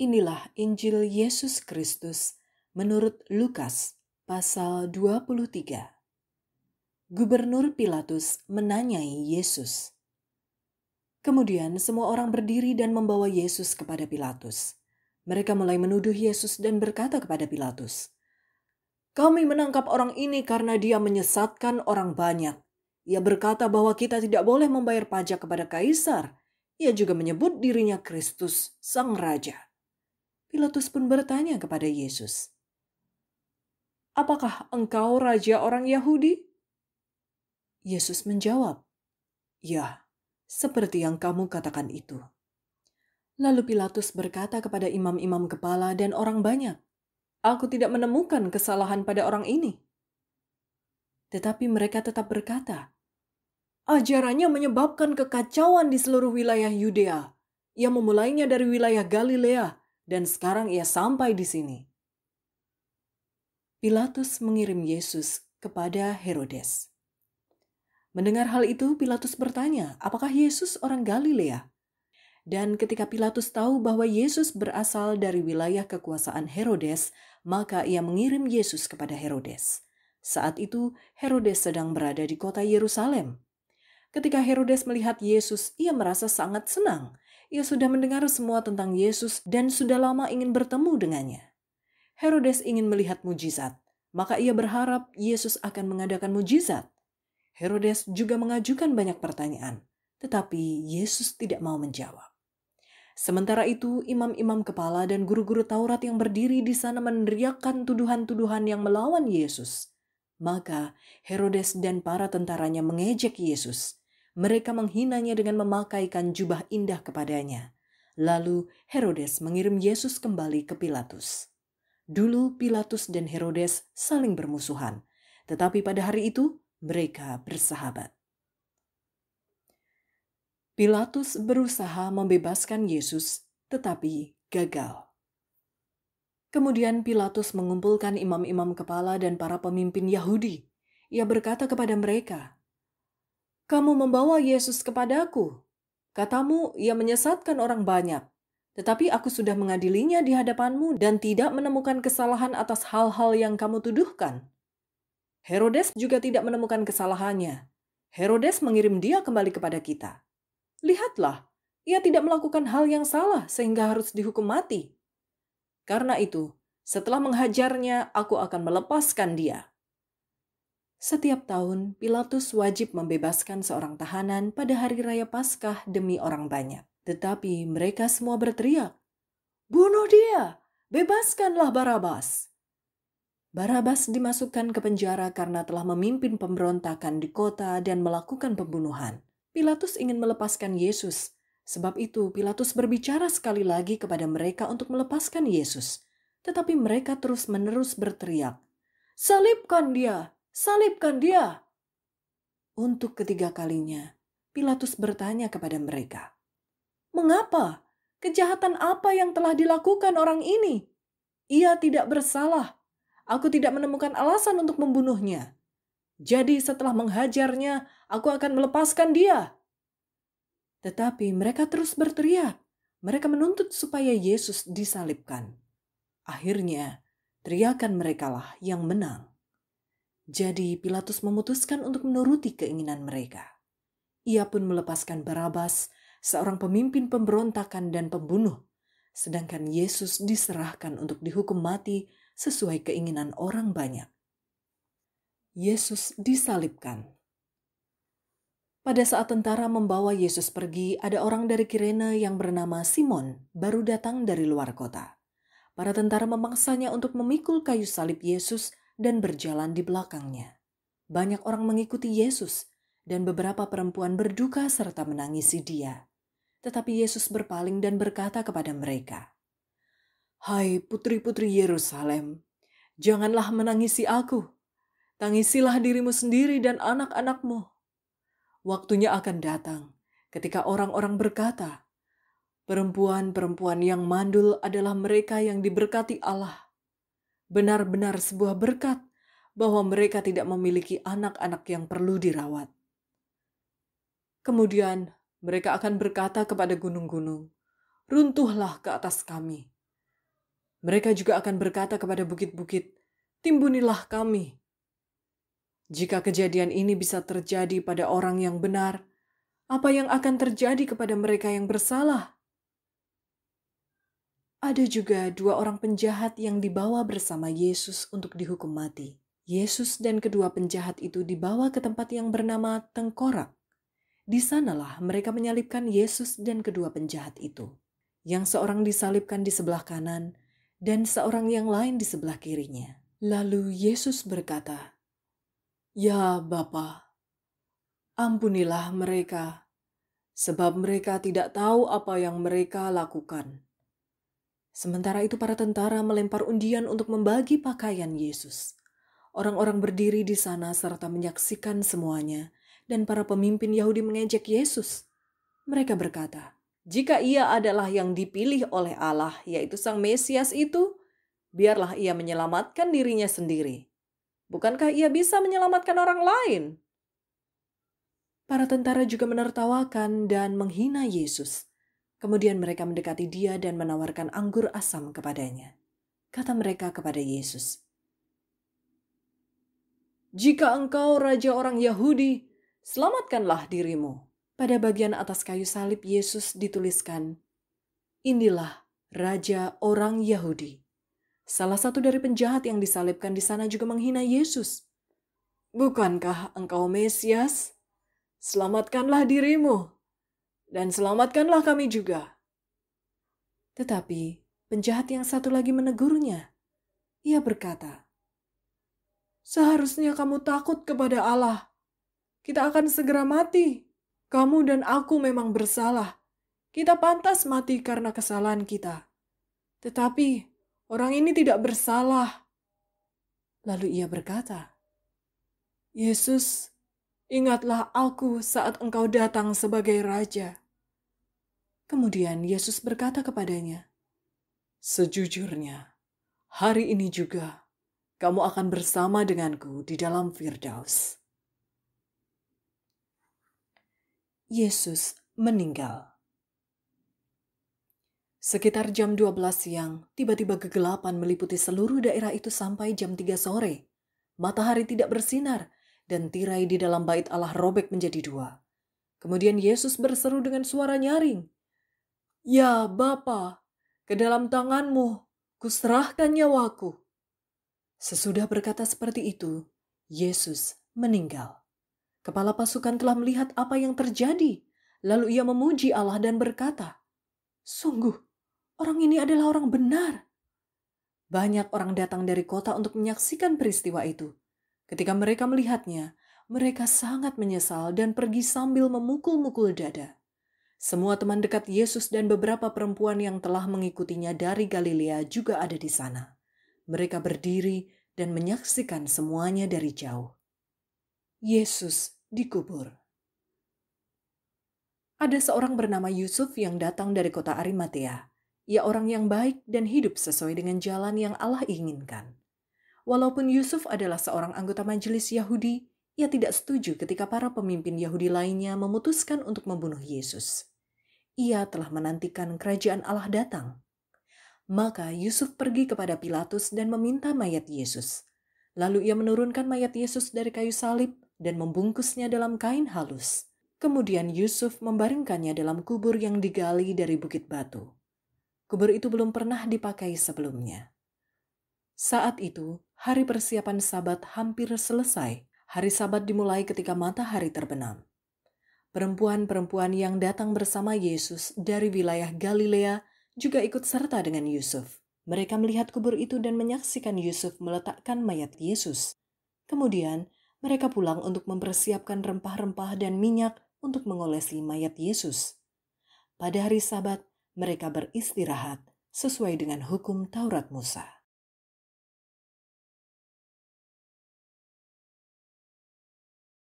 Inilah Injil Yesus Kristus menurut Lukas pasal 23. Gubernur Pilatus menanyai Yesus. Kemudian semua orang berdiri dan membawa Yesus kepada Pilatus. Mereka mulai menuduh Yesus dan berkata kepada Pilatus, "Kami menangkap orang ini karena dia menyesatkan orang banyak. Ia berkata bahwa kita tidak boleh membayar pajak kepada kaisar." ia juga menyebut dirinya Kristus, Sang Raja. Pilatus pun bertanya kepada Yesus, "Apakah engkau raja orang Yahudi?" Yesus menjawab, "Ya, seperti yang kamu katakan itu." Lalu Pilatus berkata kepada imam-imam kepala dan orang banyak, "Aku tidak menemukan kesalahan pada orang ini." Tetapi mereka tetap berkata, "Ajarannya menyebabkan kekacauan di seluruh wilayah Yudea. yang memulainya dari wilayah Galilea dan sekarang ia sampai di sini. Pilatus mengirim Yesus kepada Herodes. Mendengar hal itu, Pilatus bertanya, "Apakah Yesus orang Galilea?" Dan ketika Pilatus tahu bahwa Yesus berasal dari wilayah kekuasaan Herodes, maka ia mengirim Yesus kepada Herodes. Saat itu, Herodes sedang berada di kota Yerusalem. Ketika Herodes melihat Yesus, ia merasa sangat senang ia sudah mendengar semua tentang Yesus dan sudah lama ingin bertemu dengannya. Herodes ingin melihat mujizat, maka ia berharap Yesus akan mengadakan mujizat. Herodes juga mengajukan banyak pertanyaan, tetapi Yesus tidak mau menjawab. Sementara itu, imam-imam kepala dan guru-guru Taurat yang berdiri di sana meneriakkan tuduhan-tuduhan yang melawan Yesus. Maka Herodes dan para tentaranya mengejek Yesus. Mereka menghinanya dengan memakaikan jubah indah kepadanya. Lalu Herodes mengirim Yesus kembali ke Pilatus. Dulu Pilatus dan Herodes saling bermusuhan, tetapi pada hari itu mereka bersahabat. Pilatus berusaha membebaskan Yesus, tetapi gagal. Kemudian Pilatus mengumpulkan imam-imam kepala dan para pemimpin Yahudi. Ia berkata kepada mereka, kamu membawa Yesus kepadaku. Katamu, ia menyesatkan orang banyak. Tetapi aku sudah mengadilinya di hadapanmu dan tidak menemukan kesalahan atas hal-hal yang kamu tuduhkan. Herodes juga tidak menemukan kesalahannya. Herodes mengirim dia kembali kepada kita. Lihatlah, ia tidak melakukan hal yang salah sehingga harus dihukum mati. Karena itu, setelah menghajarnya, aku akan melepaskan dia. Setiap tahun, Pilatus wajib membebaskan seorang tahanan pada hari raya Paskah demi orang banyak. Tetapi mereka semua berteriak, "Bunuh dia! Bebaskanlah Barabas!" Barabas dimasukkan ke penjara karena telah memimpin pemberontakan di kota dan melakukan pembunuhan. Pilatus ingin melepaskan Yesus. Sebab itu, Pilatus berbicara sekali lagi kepada mereka untuk melepaskan Yesus, tetapi mereka terus-menerus berteriak, "Salibkan dia! salibkan dia. Untuk ketiga kalinya, Pilatus bertanya kepada mereka, Mengapa? Kejahatan apa yang telah dilakukan orang ini? Ia tidak bersalah. Aku tidak menemukan alasan untuk membunuhnya. Jadi setelah menghajarnya, aku akan melepaskan dia. Tetapi mereka terus berteriak. Mereka menuntut supaya Yesus disalibkan. Akhirnya, teriakan merekalah yang menang. Jadi Pilatus memutuskan untuk menuruti keinginan mereka. Ia pun melepaskan Barabas, seorang pemimpin pemberontakan dan pembunuh, sedangkan Yesus diserahkan untuk dihukum mati sesuai keinginan orang banyak. Yesus disalibkan. Pada saat tentara membawa Yesus pergi, ada orang dari Kirene yang bernama Simon baru datang dari luar kota. Para tentara memaksanya untuk memikul kayu salib Yesus dan berjalan di belakangnya. Banyak orang mengikuti Yesus dan beberapa perempuan berduka serta menangisi dia. Tetapi Yesus berpaling dan berkata kepada mereka, "Hai putri-putri Yerusalem, janganlah menangisi aku. Tangisilah dirimu sendiri dan anak-anakmu. Waktunya akan datang ketika orang-orang berkata, Perempuan-perempuan yang mandul adalah mereka yang diberkati Allah benar-benar sebuah berkat bahwa mereka tidak memiliki anak-anak yang perlu dirawat. Kemudian mereka akan berkata kepada gunung-gunung, "Runtuhlah ke atas kami." Mereka juga akan berkata kepada bukit-bukit, "Timbunilah kami." Jika kejadian ini bisa terjadi pada orang yang benar, apa yang akan terjadi kepada mereka yang bersalah? Ada juga dua orang penjahat yang dibawa bersama Yesus untuk dihukum mati. Yesus dan kedua penjahat itu dibawa ke tempat yang bernama Tengkorak. Di sanalah mereka menyalibkan Yesus dan kedua penjahat itu. Yang seorang disalibkan di sebelah kanan dan seorang yang lain di sebelah kirinya. Lalu Yesus berkata, "Ya Bapa, ampunilah mereka, sebab mereka tidak tahu apa yang mereka lakukan." Sementara itu para tentara melempar undian untuk membagi pakaian Yesus. Orang-orang berdiri di sana serta menyaksikan semuanya, dan para pemimpin Yahudi mengejek Yesus. Mereka berkata, "Jika ia adalah yang dipilih oleh Allah, yaitu Sang Mesias itu, biarlah ia menyelamatkan dirinya sendiri. Bukankah ia bisa menyelamatkan orang lain?" Para tentara juga menertawakan dan menghina Yesus. Kemudian mereka mendekati dia dan menawarkan anggur asam kepadanya. Kata mereka kepada Yesus, "Jika engkau raja orang Yahudi, selamatkanlah dirimu." Pada bagian atas kayu salib Yesus dituliskan, "Inilah raja orang Yahudi." Salah satu dari penjahat yang disalibkan di sana juga menghina Yesus. "Bukankah engkau Mesias? Selamatkanlah dirimu." dan selamatkanlah kami juga. Tetapi penjahat yang satu lagi menegurnya. Ia berkata, Seharusnya kamu takut kepada Allah. Kita akan segera mati. Kamu dan aku memang bersalah. Kita pantas mati karena kesalahan kita. Tetapi orang ini tidak bersalah. Lalu ia berkata, "Yesus, ingatlah aku saat engkau datang sebagai raja." Kemudian Yesus berkata kepadanya, Sejujurnya, hari ini juga kamu akan bersama denganku di dalam Firdaus. Yesus meninggal. Sekitar jam 12 siang, tiba-tiba kegelapan meliputi seluruh daerah itu sampai jam 3 sore. Matahari tidak bersinar, dan tirai di dalam bait Allah robek menjadi dua. Kemudian Yesus berseru dengan suara nyaring, Ya, Bapa, ke dalam tanganmu kuserahkan nyawaku. Sesudah berkata seperti itu, Yesus meninggal. Kepala pasukan telah melihat apa yang terjadi, lalu ia memuji Allah dan berkata, Sungguh, orang ini adalah orang benar. Banyak orang datang dari kota untuk menyaksikan peristiwa itu. Ketika mereka melihatnya, mereka sangat menyesal dan pergi sambil memukul-mukul dada. Semua teman dekat Yesus dan beberapa perempuan yang telah mengikutinya dari Galilea juga ada di sana. Mereka berdiri dan menyaksikan semuanya dari jauh. Yesus dikubur. Ada seorang bernama Yusuf yang datang dari kota Arimatea. Ia orang yang baik dan hidup sesuai dengan jalan yang Allah inginkan. Walaupun Yusuf adalah seorang anggota majelis Yahudi, ia tidak setuju ketika para pemimpin Yahudi lainnya memutuskan untuk membunuh Yesus. Ia telah menantikan kerajaan Allah datang. Maka Yusuf pergi kepada Pilatus dan meminta mayat Yesus. Lalu ia menurunkan mayat Yesus dari kayu salib dan membungkusnya dalam kain halus. Kemudian Yusuf membaringkannya dalam kubur yang digali dari bukit batu. Kubur itu belum pernah dipakai sebelumnya. Saat itu, hari persiapan Sabat hampir selesai, Hari Sabat dimulai ketika matahari terbenam. Perempuan-perempuan yang datang bersama Yesus dari wilayah Galilea juga ikut serta dengan Yusuf. Mereka melihat kubur itu dan menyaksikan Yusuf meletakkan mayat Yesus. Kemudian, mereka pulang untuk mempersiapkan rempah-rempah dan minyak untuk mengolesi mayat Yesus. Pada hari Sabat, mereka beristirahat sesuai dengan hukum Taurat Musa.